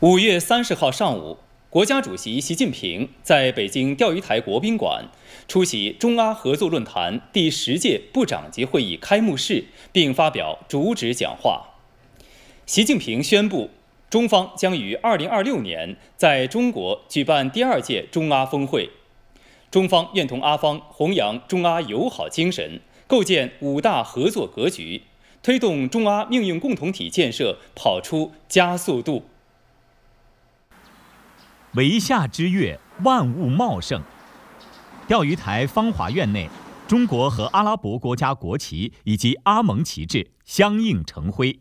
五月三十号上午，国家主席习近平在北京钓鱼台国宾馆出席中阿合作论坛第十届部长级会议开幕式，并发表主旨讲话。习近平宣布，中方将于二零二六年在中国举办第二届中阿峰会。中方愿同阿方弘扬中阿友好精神，构建五大合作格局，推动中阿命运共同体建设跑出加速度。为夏之月，万物茂盛。钓鱼台芳华苑内，中国和阿拉伯国家国旗以及阿盟旗帜相映成辉。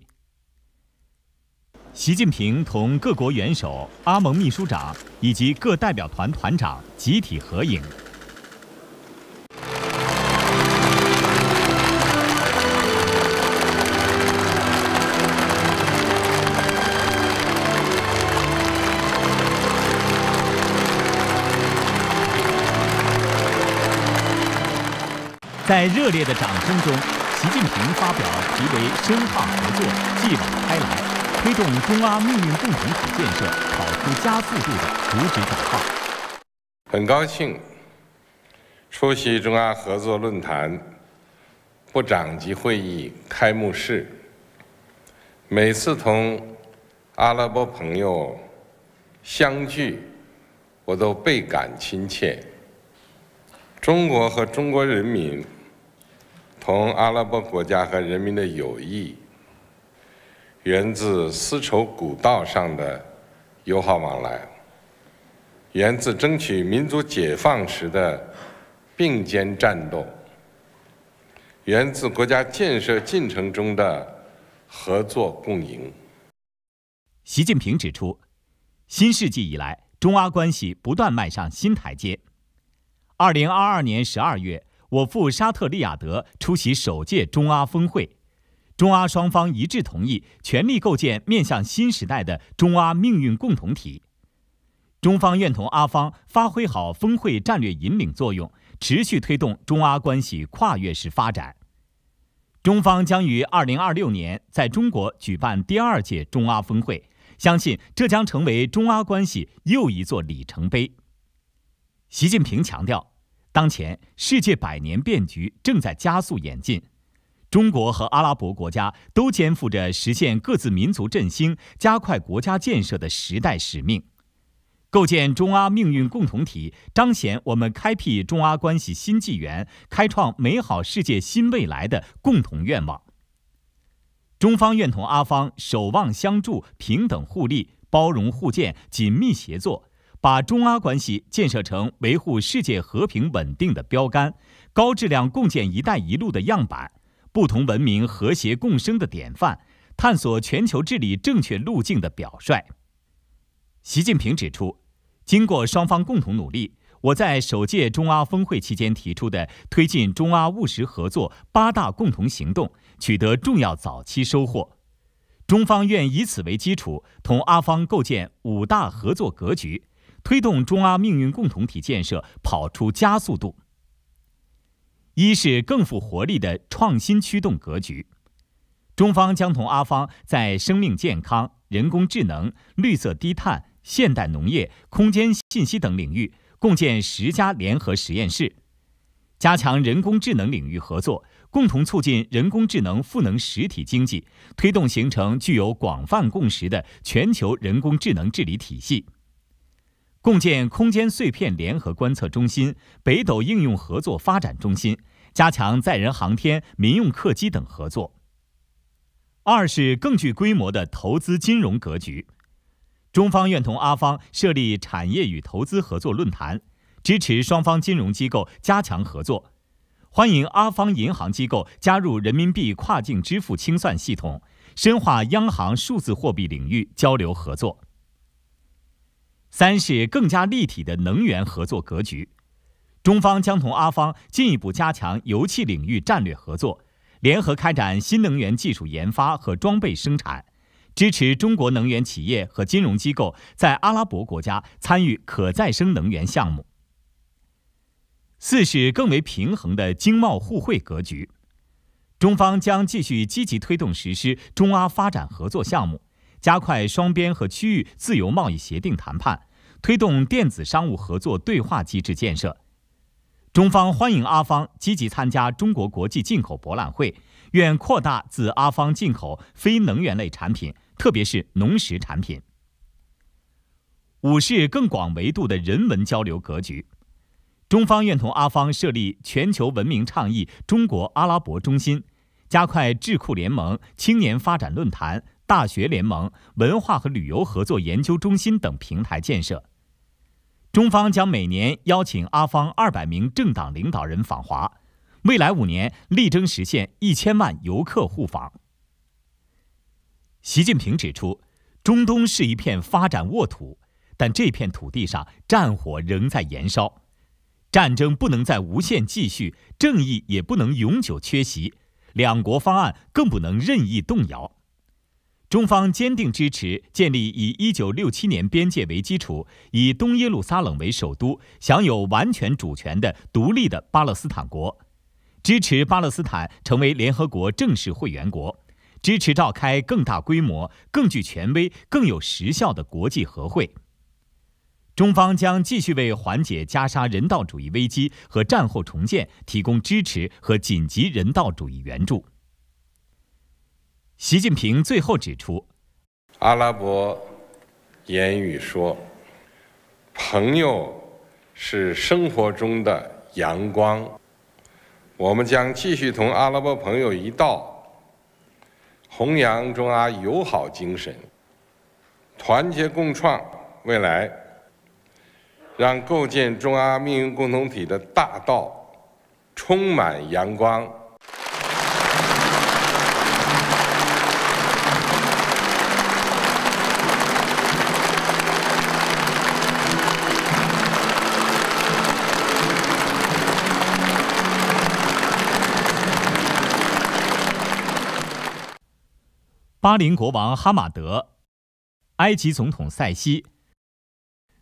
习近平同各国元首、阿盟秘书长以及各代表团团长集体合影。在热烈的掌声中，习近平发表题为“深化合作，继往开来，推动中阿命运共同体建设，跑出加速度”的主旨讲话。很高兴出席中阿合作论坛部长级会议开幕式。每次同阿拉伯朋友相聚，我都倍感亲切。中国和中国人民。从阿拉伯国家和人民的友谊，源自丝绸古道上的友好往来，源自争取民族解放时的并肩战斗，源自国家建设进程中的合作共赢。习近平指出，新世纪以来，中阿关系不断迈上新台阶。二零二二年十二月。我赴沙特利雅得出席首届中阿峰会，中阿双方一致同意全力构建面向新时代的中阿命运共同体。中方愿同阿方发挥好峰会战略引领作用，持续推动中阿关系跨越式发展。中方将于二零二六年在中国举办第二届中阿峰会，相信这将成为中阿关系又一座里程碑。习近平强调。当前，世界百年变局正在加速演进，中国和阿拉伯国家都肩负着实现各自民族振兴、加快国家建设的时代使命。构建中阿命运共同体，彰显我们开辟中阿关系新纪元、开创美好世界新未来的共同愿望。中方愿同阿方守望相助、平等互利、包容互鉴、紧密协作。把中阿关系建设成维护世界和平稳定的标杆、高质量共建“一带一路”的样板、不同文明和谐共生的典范、探索全球治理正确路径的表率。习近平指出，经过双方共同努力，我在首届中阿峰会期间提出的推进中阿务实合作八大共同行动取得重要早期收获，中方愿以此为基础，同阿方构建五大合作格局。推动中阿命运共同体建设跑出加速度。一是更富活力的创新驱动格局，中方将同阿方在生命健康、人工智能、绿色低碳、现代农业、空间信息等领域共建十家联合实验室，加强人工智能领域合作，共同促进人工智能赋能实体经济，推动形成具有广泛共识的全球人工智能治理体系。共建空间碎片联合观测中心、北斗应用合作发展中心，加强载人航天、民用客机等合作。二是更具规模的投资金融格局，中方愿同阿方设立产业与投资合作论坛，支持双方金融机构加强合作，欢迎阿方银行机构加入人民币跨境支付清算系统，深化央行数字货币领域交流合作。三是更加立体的能源合作格局，中方将同阿方进一步加强油气领域战略合作，联合开展新能源技术研发和装备生产，支持中国能源企业和金融机构在阿拉伯国家参与可再生能源项目。四是更为平衡的经贸互惠格局，中方将继续积极推动实施中阿发展合作项目。加快双边和区域自由贸易协定谈判，推动电子商务合作对话机制建设。中方欢迎阿方积极参加中国国际进口博览会，愿扩大自阿方进口非能源类产品，特别是农食产品。五是更广维度的人文交流格局。中方愿同阿方设立全球文明倡议中国阿拉伯中心，加快智库联盟、青年发展论坛。大学联盟、文化和旅游合作研究中心等平台建设，中方将每年邀请阿方二百名政党领导人访华，未来五年力争实现一千万游客互访。习近平指出，中东是一片发展沃土，但这片土地上战火仍在燃烧，战争不能再无限继续，正义也不能永久缺席，两国方案更不能任意动摇。中方坚定支持建立以1967年边界为基础、以东耶路撒冷为首都、享有完全主权的独立的巴勒斯坦国，支持巴勒斯坦成为联合国正式会员国，支持召开更大规模、更具权威、更有实效的国际和会。中方将继续为缓解加沙人道主义危机和战后重建提供支持和紧急人道主义援助。习近平最后指出：“阿拉伯言语说，朋友是生活中的阳光。我们将继续同阿拉伯朋友一道，弘扬中阿友好精神，团结共创未来，让构建中阿命运共同体的大道充满阳光。”巴林国王哈马德、埃及总统塞西、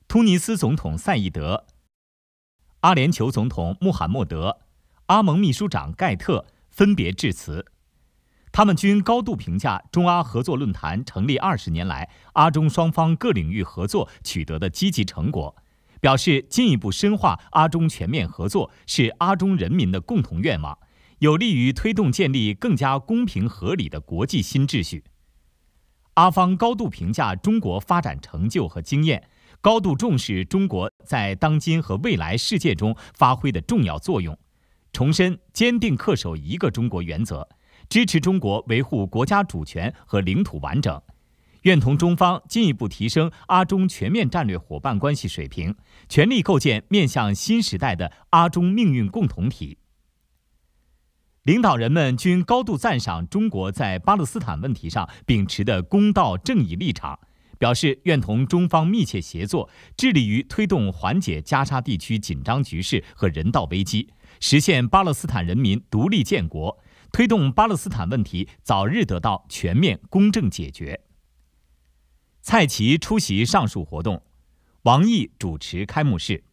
突尼斯总统赛义德、阿联酋总统穆罕默德、阿盟秘书长盖特分别致辞。他们均高度评价中阿合作论坛成立二十年来，阿中双方各领域合作取得的积极成果，表示进一步深化阿中全面合作是阿中人民的共同愿望。有利于推动建立更加公平合理的国际新秩序。阿方高度评价中国发展成就和经验，高度重视中国在当今和未来世界中发挥的重要作用，重申坚定恪守一个中国原则，支持中国维护国家主权和领土完整，愿同中方进一步提升阿中全面战略伙伴关系水平，全力构建面向新时代的阿中命运共同体。领导人们均高度赞赏中国在巴勒斯坦问题上秉持的公道正义立场，表示愿同中方密切协作，致力于推动缓解加沙地区紧张局势和人道危机，实现巴勒斯坦人民独立建国，推动巴勒斯坦问题早日得到全面公正解决。蔡奇出席上述活动，王毅主持开幕式。